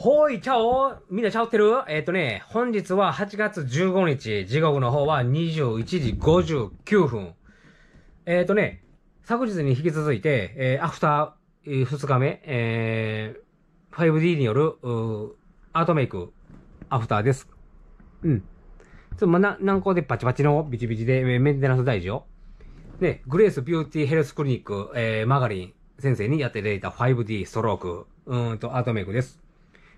ほい、ちゃおみんなちゃおってるえっ、ー、とね、本日は8月15日、時刻の方は21時59分。えっ、ー、とね、昨日に引き続いて、えー、アフター2日目、えー、5D による、うアートメイク、アフターです。うん。ちょっと、まな、難膏でパチパチのビチビチで、メンテナンス大事よ。で、グレースビューティーヘルスクリニック、えー、マガリン先生にやっていただいた 5D ストローク、うんと、アートメイクです。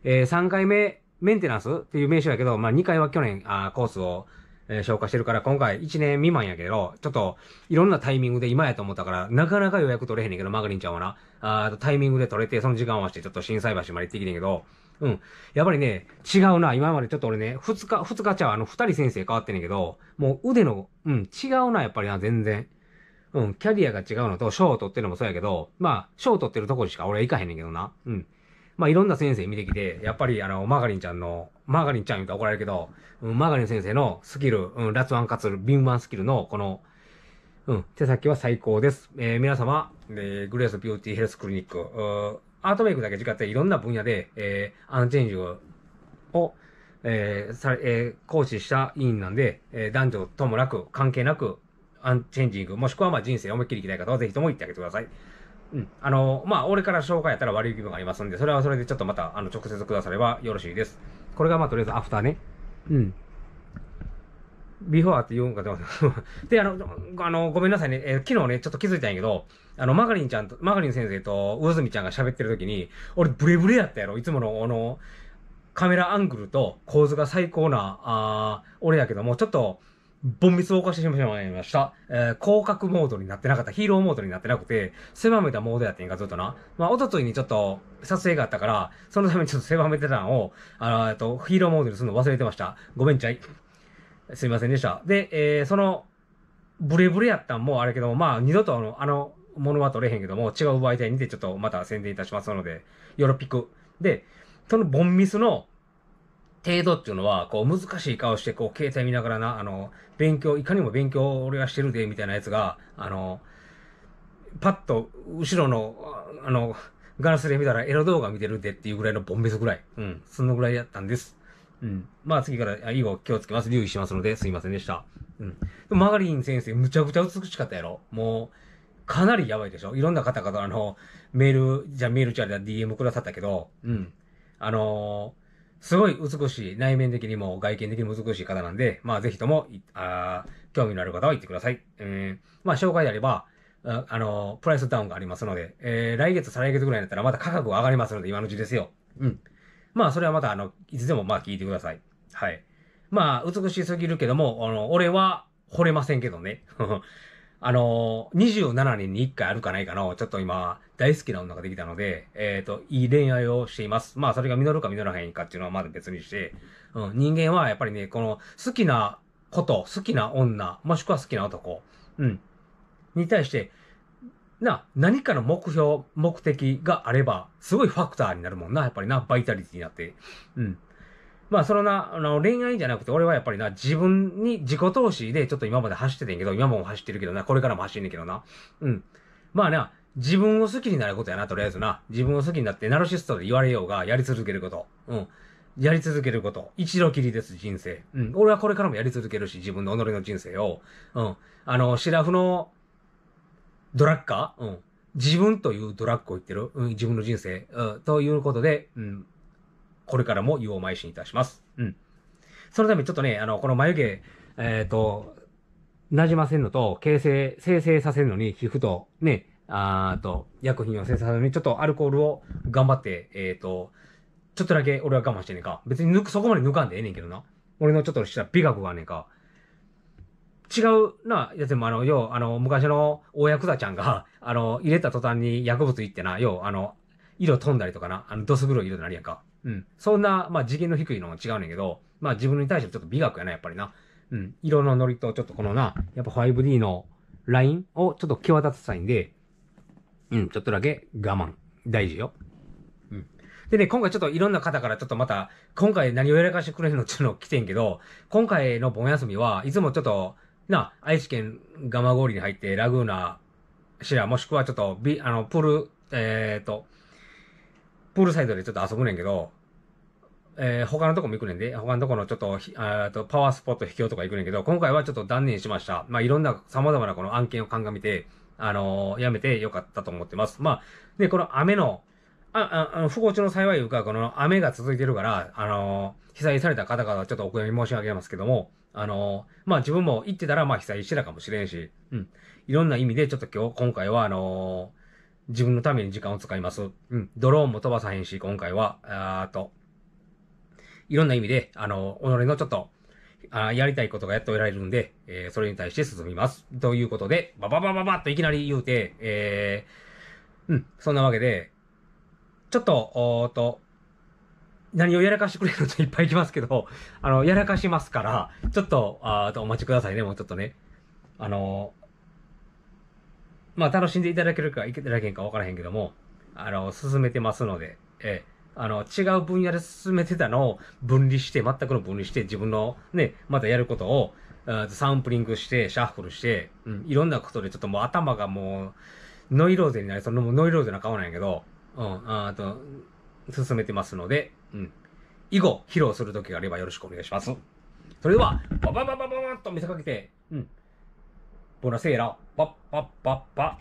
えー、3回目、メンテナンスっていう名称やけど、まあ、2回は去年、あコースを、えー、消化してるから、今回1年未満やけど、ちょっと、いろんなタイミングで今やと思ったから、なかなか予約取れへんねんけど、マグリンちゃんはな。あタイミングで取れて、その時間をして、ちょっと震災橋まで行ってきてんけど、うん。やっぱりね、違うな。今までちょっと俺ね、二日、二日ちゃう、あの、二人先生変わってんねんけど、もう腕の、うん、違うな、やっぱりな、全然。うん、キャリアが違うのと、賞を取ってるのもそうやけど、まあ、賞を取ってるとこしか俺は行かへんねんけどな。うん。まあ、いろんな先生見てきて、やっぱり、あの、マガリンちゃんの、マガリンちゃん言うと怒られるけど、うん、マガリン先生のスキル、うん、辣腕かつ敏腕スキルの、この、うん、手先は最高です。えー、皆様、えー、グレースビューティーヘルスクリニック、うアートメイクだけ違っていろんな分野で、えー、アンチェンジを、えー、さ、えー、講師した委員なんで、えー、男女ともなく、関係なく、アンチェンジング、もしくはまあ人生思いっきり生きたい方はぜひとも行ってあげてください。うん。あの、まあ、俺から紹介やったら悪い気分がありますんで、それはそれでちょっとまた、あの、直接くださればよろしいです。これがまあ、とりあえずアフターね。うん。ビフォーって言うんかと思ってで、あの、あの、ごめんなさいね。えー、昨日ね、ちょっと気づいたんやけど、あの、マガリンちゃんと、マガリン先生と、ウズミちゃんが喋ってる時に、俺ブレブレやったやろ。いつもの、あの、カメラアングルと構図が最高な、あ俺やけども、ちょっと、ボンミスを犯してしまいました。えー、広角モードになってなかった。ヒーローモードになってなくて、狭めたモードやってんか、ずっとな。まあ、おとといにちょっと、撮影があったから、そのためにちょっと狭めてたのを、あの、えっと、ヒーローモードにするの忘れてました。ごめんちゃい。すいませんでした。で、えー、その、ブレブレやったんもあれけども、まあ、二度とあの、あの、ものは取れへんけども、違う媒体にてちょっとまた宣伝いたしますので、よろぴく。で、そのボンミスの、程度っていうのは、こう、難しい顔して、こう、携帯見ながらな、あの、勉強、いかにも勉強俺はしてるで、みたいなやつが、あの、パッと、後ろの、あの、ガラスで見たらエロ動画見てるでっていうぐらいのボンベスぐらい。うん。そのぐらいやったんです。うん。まあ次から以後気をつけます。留意しますので、すいませんでした。うん。マガリン先生、むちゃくちゃ美しかったやろ。もう、かなりやばいでしょ。いろんな方々、あの、メール、じゃメールチャリ DM くださったけど、うん。あのーすごい美しい、内面的にも外見的にも美しい方なんで、まあぜひとも、あ興味のある方は行ってください。えー、まあ紹介であれば、あ、あのプライスダウンがありますので、えー、来月、再来月ぐらいになったらまた価格が上がりますので、今のうちですよ。うん。まあそれはまた、あの、いつでもまあ聞いてください。はい。まあ、美しすぎるけども、あの、俺は惚れませんけどね。あの、27年に1回あるかないかの、ちょっと今、大好きな女ができたので、えっ、ー、と、いい恋愛をしています。まあ、それが実るか実らへんかっていうのはまだ別にして、うん、人間はやっぱりね、この、好きなこと、好きな女、もしくは好きな男、うん、に対して、な、何かの目標、目的があれば、すごいファクターになるもんな、やっぱりな、バイタリティになって。うん。まあ、そのな、あの、恋愛じゃなくて、俺はやっぱりな、自分に自己投資で、ちょっと今まで走っててんけど、今も走ってるけどな、これからも走んねんけどな。うん。まあな、自分を好きになることやな、とりあえずな。自分を好きになって、ナルシストで言われようが、やり続けること。うん。やり続けること。一度きりです、人生。うん。俺はこれからもやり続けるし、自分の己の人生を。うん。あの、シラフの、ドラッカーうん。自分というドラッグを言ってる。うん、自分の人生。うん。ということで、うん。これからも湯をし進いたします。うん。そのためにちょっとね、あの、この眉毛、えっ、ー、と、なじませんのと、形成、生成させるのに、皮膚と、ね、あと、薬品を生成させるのに、ちょっとアルコールを頑張って、えっ、ー、と、ちょっとだけ俺は我慢してねえか。別に抜く、そこまで抜かんでええねんけどな。俺のちょっとした美学がねえか。違うな、やつもあの、う、あの、昔の大ヤクザちゃんが、あの、入れた途端に薬物いってな、う、あの、色飛んだりとかな、あの、ドス黒い色になるやんか。うん。そんな、まあ次元の低いのも違うんやけど、まあ自分に対してちょっと美学やな、やっぱりな。うん。色のノリと、ちょっとこのな、やっぱ 5D のラインをちょっと際立たせたいんで、うん、ちょっとだけ我慢。大事よ。うん。でね、今回ちょっといろんな方からちょっとまた、今回何をやらかしてくれるのっていうのを来てんけど、今回の盆休みはいつもちょっと、な、愛知県蒲郡に入ってラグーナ、シラ、もしくはちょっと、ビ、あの、プール、えっ、ー、と、プールサイドでちょっと遊ぶねんけど、えー、他のとこも行くねんで、他のとこのちょっと、あとパワースポット秘境とか行くねんけど、今回はちょっと断念しました。まあ、いろんな様々なこの案件を鑑みて、あのー、やめてよかったと思ってます。まあ、で、この雨の、あ、あ、あ不幸中の幸いいうか、この雨が続いてるから、あのー、被災された方々はちょっとお悔やみ申し上げますけども、あのー、まあ、自分も行ってたら、まあ、被災してたかもしれんし、うん。いろんな意味で、ちょっと今日、今回は、あの自分のために時間を使います。うん。ドローンも飛ばさへんし、今回は、あーと、いろんな意味で、あの、己のちょっと、あやりたいことがやっと得られるんで、えー、それに対して進みます。ということで、ばばばばばっといきなり言うて、えー、うん、そんなわけで、ちょっと、おーと、何をやらかしてくれるといっぱい来ますけど、あの、やらかしますから、ちょっと、あとお待ちくださいね、もうちょっとね。あのーまあ、楽しんでいただけるか、いただけんか分からへんけども、あの、進めてますので、えあの、違う分野で進めてたのを分離して、全くの分離して、自分のね、またやることを、サンプリングして、シャッフルして、うん、いろんなことでちょっともう頭がもう、ノイローゼになりそのもノイローゼな顔なんやけど、うん、あと、進めてますので、うん。以後、披露するときがあればよろしくお願いします。それでは、ババババババッと見せかけて、うん。ボラセーラ、パッパッパッパ。